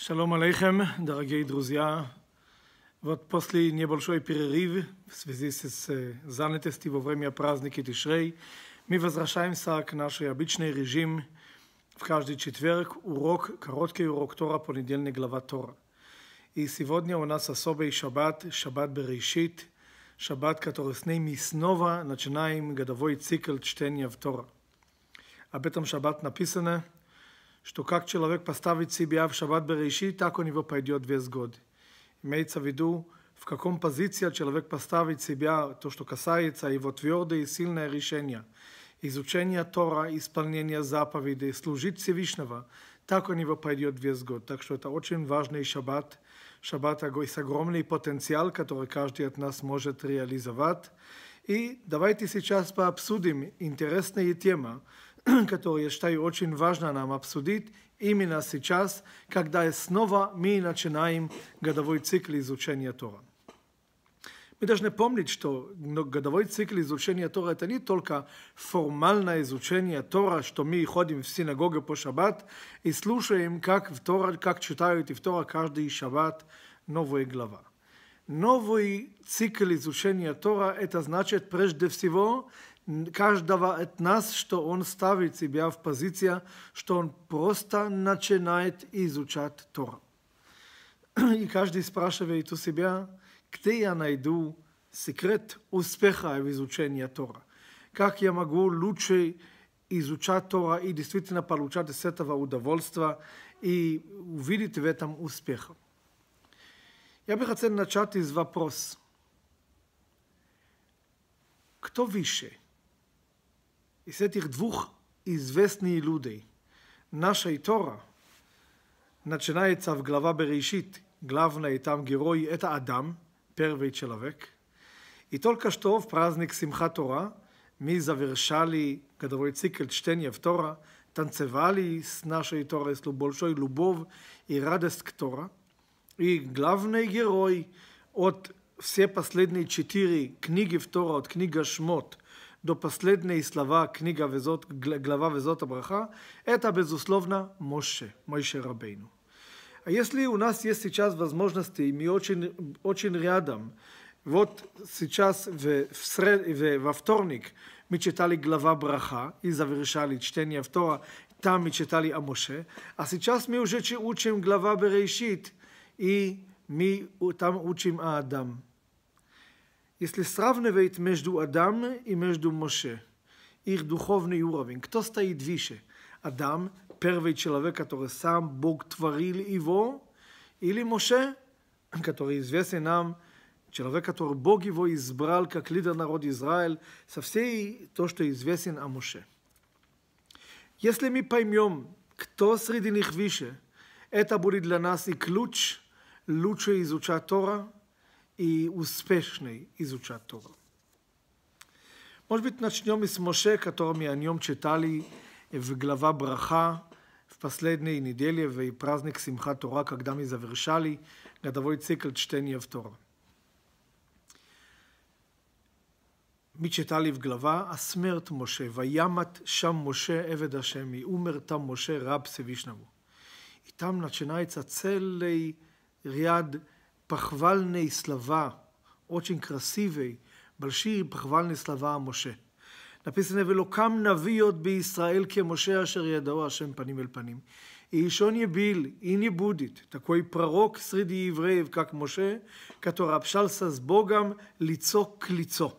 Шалом алейхем, дорогие друзья. Вот после небольшой перерыв в связи с занятостью во время праздника Тишрей, мы возвращаемся к нашей обычной режим в каждый четверг урок, короткий урок Тора, понедельник глава Тора. И сегодня у нас особый шаббат, шаббат Берешит, шаббат, который с ним мы снова начинаем годовой цикл чтения в Тора. Об этом шаббат написано – što človek поставить себя в шаббат берешит, так он его пойдет весь год. Имеется в виду, в каком позиции человек поставит себя, то, что касается его твердое и сильное решение, изучение Тора, исполнение заповедей, служить Всевышнего, так он его пойдет весь год. Так что это очень важный шаббат, шаббат с огромный потенциал, который каждый от нас может реализовать. И давайте сейчас пообсудим интересные темы, которую я считаю очень важно нам обсудить именно сейчас, когда снова мы начинаем годовой цикл изучения Тора. Мы должны помнить, что годовой цикл изучения Тора – это не только формальное изучение Тора, что мы ходим в синагогу по шаббат и слушаем, как, в Тора, как читают и в Тора каждый шаббат новая глава. Новый цикл изучения Тора – это значит прежде всего каждого от нас, что он ставит себя в позицию, что он просто начинает изучать Тора. И каждый спрашивает у себя, где я найду секрет успеха в изучении Тора? Как я могу лучше изучать Тора и действительно получать с этого удовольствие и увидеть в этом успех? Я бы хотел начать с вопроса. Кто выше? И Исетих двух известных людей. Наша Тора начинается в глава Берешит. Главный там герой – это Адам, первый человек. И только что в праздник Симха Тора мы завершали годовой цикл чтения в Тора, танцевали с нашей Торой, с большой любовью и радость к Тора. И главный герой от все последние четыре книги в Тора, от книга Шмот – до последней слова книга везот глава везот הברכה, это, безусловно, Моше, Моше Рабейну. А если у нас есть сейчас возможности, и мы очень, очень рядом, вот сейчас в, в сред, в, во вторник мы читали глава Браха и завершали чтение Втора, там мы читали о Моше, а сейчас мы уже учим глава Берешит, и мы там учим о Адам. Если сравнивает между Адам и между Моше, их духовный уровень, кто стоит выше? Адам, первый человек, который сам Бог творил его, или Моше, который известен нам, человек, который Бог его избрал как лидер народа Израиль, со всей то, что известен о Моше. Если мы поймем, кто среди них выше, это будет для нас и ключ лучше изучать Тора – i uspešnej izuča Toro. Možda biti naš njom iz Moše, katorom je njom čitali v glava braha, в последней неделе и праздник Симха Тора, когда мы завершали годовой цикл чтения в Тора. Мы читали в глава «А смерть Моше, ваямат шам Моше, Эвед Ашем, и умер там Моше, раб Всевышнему». И там начинается целый ряд похвальные слова, очень красивые, большие похвальные слова о Моше. Написано, «Велокам навиот Израиль ке Моше ашер ядау Ашем паним эль паним». И еще не бил, и не будет такой пророк среди евреев, как Моше, который общался с Богом лицо к лицу.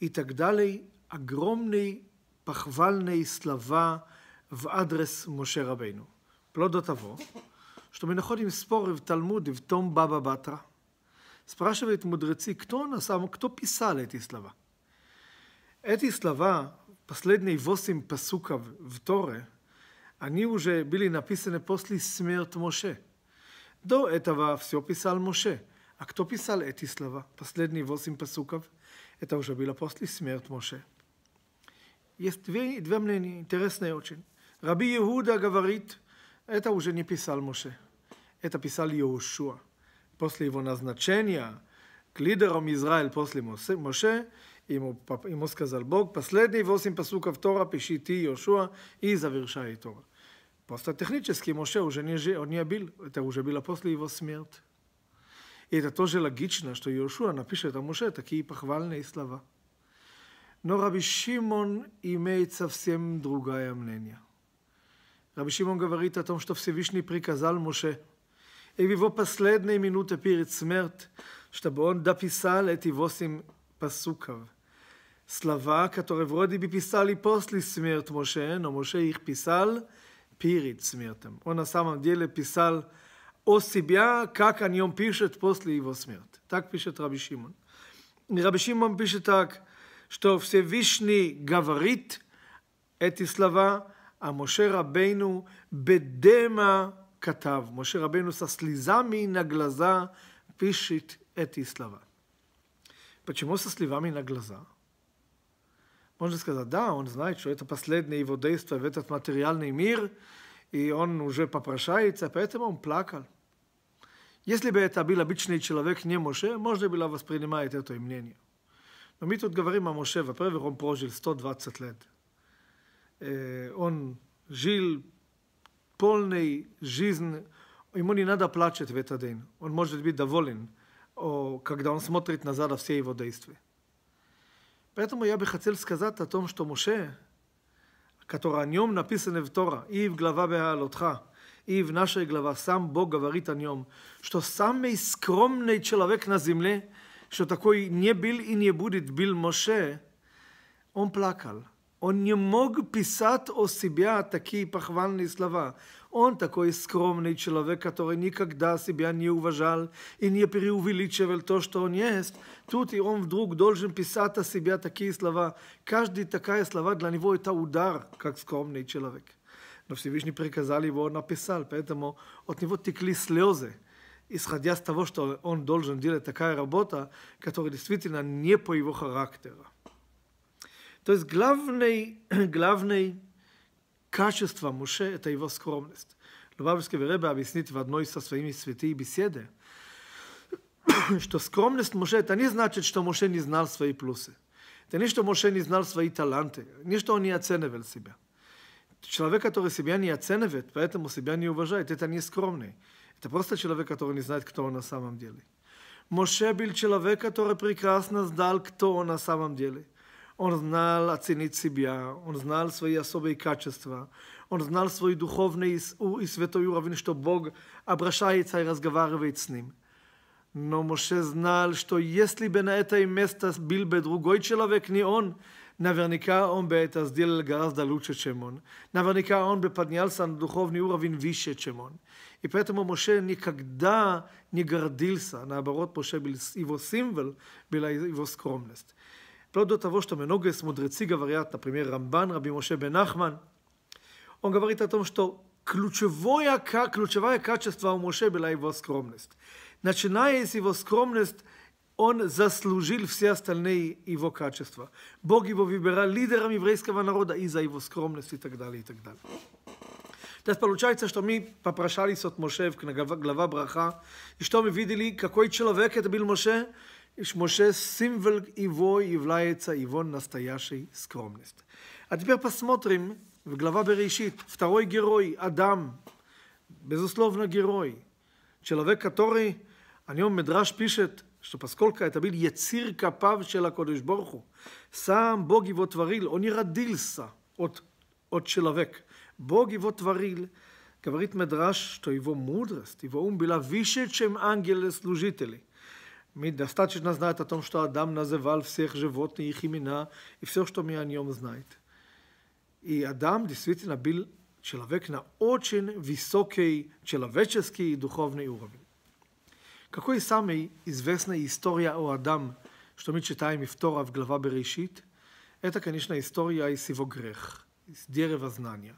И так далее. Огромные похвальные слова в адрес Моше Рабейну. Плодо того, što nahodim sporov Talmud v tom Baba Batra. Спрашивает мудрецы, кто на самом, кто писал эти слова. Эти слова, последние восемь пасуков в Торе, они уже были написаны после смерти Моше. До этого все писал Моше. А кто писал эти слова, последние восемь пасуков, это уже было после смерти Моше. Есть две, два мнения, интересные очень. Раби Иуда говорит – Это уже не писал Моше, это писал Иошуа. После его назначения к лидерам Израиль после Моше, ему, ему сказал Бог, последний восемь посуков Тора пиши ты, Иошуа, и завершай Тора. Просто технически Моше уже не, он не был, это уже было после его смерти. И это тоже логично, что Иошуа напишет о Моше такие похвальные слова. Но Раби Шимон имеет совсем другое мнение. Rabbi Shimon говорит о том, что Всевышний приказал Моше. И в его последные минуты перед смерть, чтобы он дописал эти восемь пасуков. Слова, которые вроде бы писали после смерти Моше, но Моше их писал перед смертью. Он на самом деле писал о себя, как о нем пишет после его смерти. Так пишет Раби Шимон. Раби Шимон пишет так, что Всевышний говорит эти слова, а Моше Рабейну бедема катав. Моше Рабейну со слезами на глаза пишет эти слова. Почему со слезами на глаза? Можно сказать, да, он знает, что это последнее его действие в этот материальный мир, и он уже попрошается, поэтому он плакал. Если бы это был обычный человек, не Моше, можно было воспринимать это мнение. Но мы тут говорим о Моше, во-первых, он прожил 120 лет – он жил полной жизнь, ему не надо плачать в этот день, он может быть доволен, о когда он смотрит назад на все его действия. Поэтому я бы хотел сказать о том, что Моше, который о нем написано в Тора, и в глава Беалотха, и в нашей главе сам Бог говорит о нем, что самый скромный человек на земле, что такой не был и не будет, был Моше, он плакал. Он не мог писать о себя такие похвальные слова. Он такой скромный человек, который никогда себя не уважал и не преувеличивал то, что он есть. Тут и он вдруг должен писать о себе такие слова. Каждый такая слова для него это удар, как скромный человек. Но Всевышний приказал его, написал, поэтому от него текли слезы исходя из того, что он должен делать такая работа, которая действительно не по его характеру. То есть главный, главный качество Муше – это его скромность. Лубавичский Ребе объяснит в одной со своими святые беседы, что скромность Муше – это не значит, что Муше не знал свои плюсы. Это не, что Муше не знал свои таланты, не, что он не оценивал себя. Человек, который себя не оценивает, поэтому себя не уважает, это не скромный. Это просто человек, который не знает, кто он на самом деле. Моше был человек, который прекрасно знал, кто он на самом деле – Он знал оценить себя, он знал свои особые качества, он знал свой духовный и святой уровень, что Бог обращается и разговаривает с ним. Но Моше знал, что если бы на это место был бы другой человек, не он, наверняка он бы это сделал гораздо лучше, чем он. Наверняка он бы поднялся на духовный уровень выше, чем он. И поэтому Моше никогда не гордился. Наоборот, Моше был его символ, была его скромность. Плодот того, что многое с мудрецы говорят, например, Рамбан, Раби Моше бен Нахман, он говорит о том, что ключевое, ключевое качество у Моше была его скромность. Начиная с его скромности, он заслужил все остальные его качества. Бог его выбирал лидером еврейского народа из-за его скромности и так далее, и так далее. То есть получается, что мы попрошались от Моше в глава браха, и что мы видели, какой человек это был Моше, Шмоше символ его является его настоящей скромность. А теперь посмотрим в глава Берешит. Второй герой, Адам, безусловно герой. Человек, который, о нем Медраж пишет, что поскольку это был яцир капав шела Кодыш Борху, сам Бог его творил, он не родился от, от человека. Бог его творил, говорит Медраж, что его мудрость, его ум была выше, чем ангелы-служители. Мы достаточно знать о том, что Адам называл всех животных их имена и все, что мы о нем знает. И Адам действительно был человек на очень высокий человеческий и духовный уровень. Какой самый известная история о Адам, что мы читаем в Тора в глава Берешит? Это, конечно, история из его грех, из дерева знания.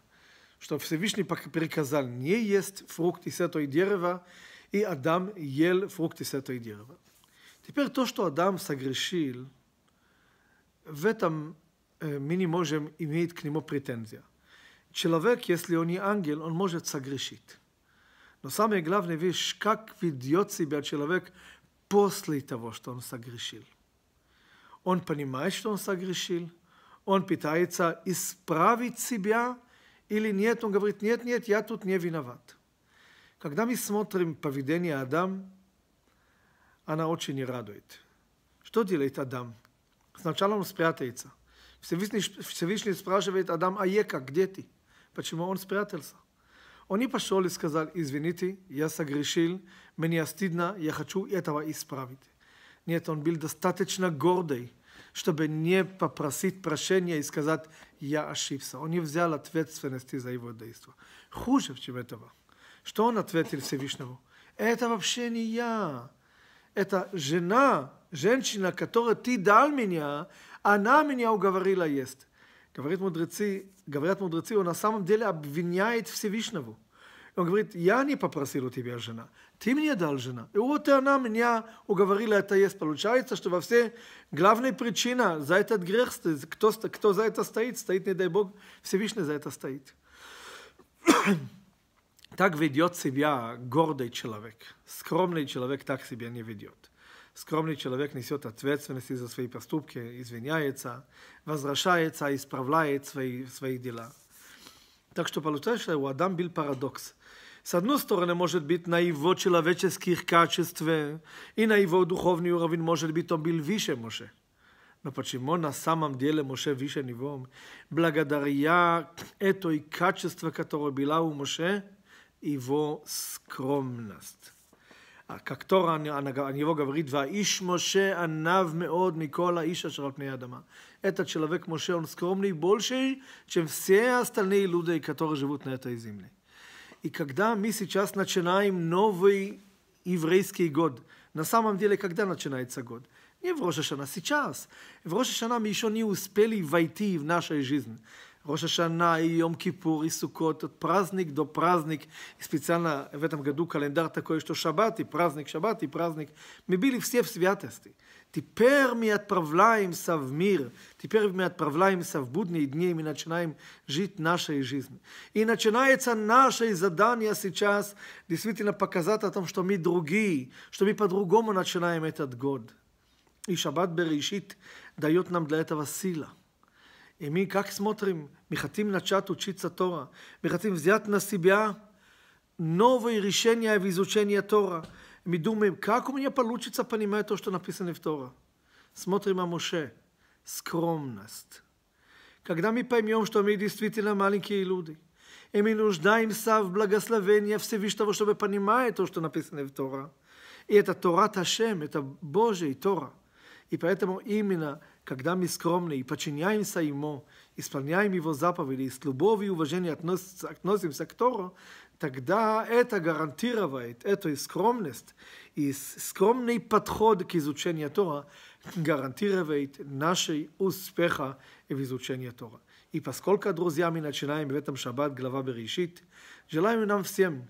Что Всевышний приказал не есть фрукт из этого дерева, и Адам ел фрукт из этого дерева. Теперь то, что Адам согрешил, в этом э, мы не можем иметь к нему претензия. Человек, если он не ангел, он может согрешить. Но самое главное вещь, как ведет себя человек после того, что он согрешил. Он понимает, что он согрешил, он пытается исправить себя, или нет, он говорит, нет, нет, я тут не виноват. Когда мы смотрим поведение Адама, она очень радует. Что делает Адам? Сначала он спрятается. Всевышний, Всевышний спрашивает Адам, а Ека, где ты? Почему он спрятался? Он не пошел и сказал, извините, я согрешил, мне стыдно, я хочу этого исправить. Нет, он был достаточно гордый, чтобы не попросить прощения и сказать, я ошибся. Он не взял ответственности за его действия. Хуже, чем этого. Что он ответил Всевышнему? Это вообще не я это жена, женщина, которая ты дал меня, она меня уговорила есть. Говорит мудрецы, говорят мудрецы, он на самом деле обвиняет Всевышнего. Он говорит, я не попросил у тебя жена, ты мне дал жена. И вот она меня уговорила это есть. Получается, что во все главная причина за этот грех, кто, кто за это стоит, стоит, не дай Бог, Всевышний за это стоит так ведет себя гордый человек. Скромный человек так себя не ведет. Скромный человек несет ответственность за свои поступки, извиняется, возвращается, исправляет свои, свои дела. Так что получается, у Адам был парадокс. С одной стороны, может быть, на его человеческих качествах и на его духовный уровень, может быть, он был выше Моше. Но почему на самом деле Моше выше него? Благодаря этой качеству, которое было у Моше, איבו סקרומנסט. הקקטור עניבו גברית, והאיש משה עניו מאוד מכל האיש אשר על פני האדמה. את הצ'לבק משה ונסקרומני בולשי, שמסייה סטלני ילודי קטור ז'בות נטעי זימני. И когда мы сейчас начинаем новый еврейский год, на самом деле, когда начинается год? Не в Рошашана, сейчас. В Рошашана мы еще не успели войти в нашу жизнь. Роша Шана, и Йом Кипур, и Сукот, от Праздник до праздник. И специально в этом году календарь такой, что шаббат, и праздник, шаббат, и праздник. Мы были все в святости. Теперь мы отправляемся в мир. Теперь мы отправляемся в будние дни, и мы начинаем жить нашей жизнью. И начинается наше задание сейчас действительно показать о том, что мы другие, что мы по-другому начинаем этот год. И шаббат Берешит дает нам для этого сила – I mi kako smotrimo? Mi hatim načati učiti sa Tora. Mi взять на себя новые решения в изучении Тора. Мы думаем, как у меня получится понимать то, что написано в Тора. Смотрим на Моше. Скромность. Когда мы поймем, что мы действительно маленькие люди, и мы нуждаемся в благословении Всевышнего, чтобы понимать то, что написано в Тора. И это Тора Ташем, это Божий Тора. И поэтому именно когда мы скромны и подчиняемся Ему, исполняем Его заповеди и с любовью и уважением относимся, относимся к Тору, тогда это гарантирует эту скромность, и скромный подход к изучению Тора гарантирует нашей успеха в изучении Тора. И поскольку, друзья, мы начинаем в этом шаббат глава Берешит, желаем нам всем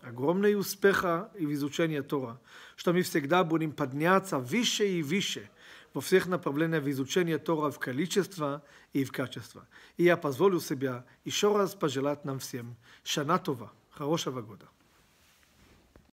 огромного успеха в изучении Тора, что мы всегда будем подняться выше и выше – во всех направлениях в изучении Тора в количестве и в качестве. И я позволю себя еще раз пожелать нам всем Шанатова, хорошего года.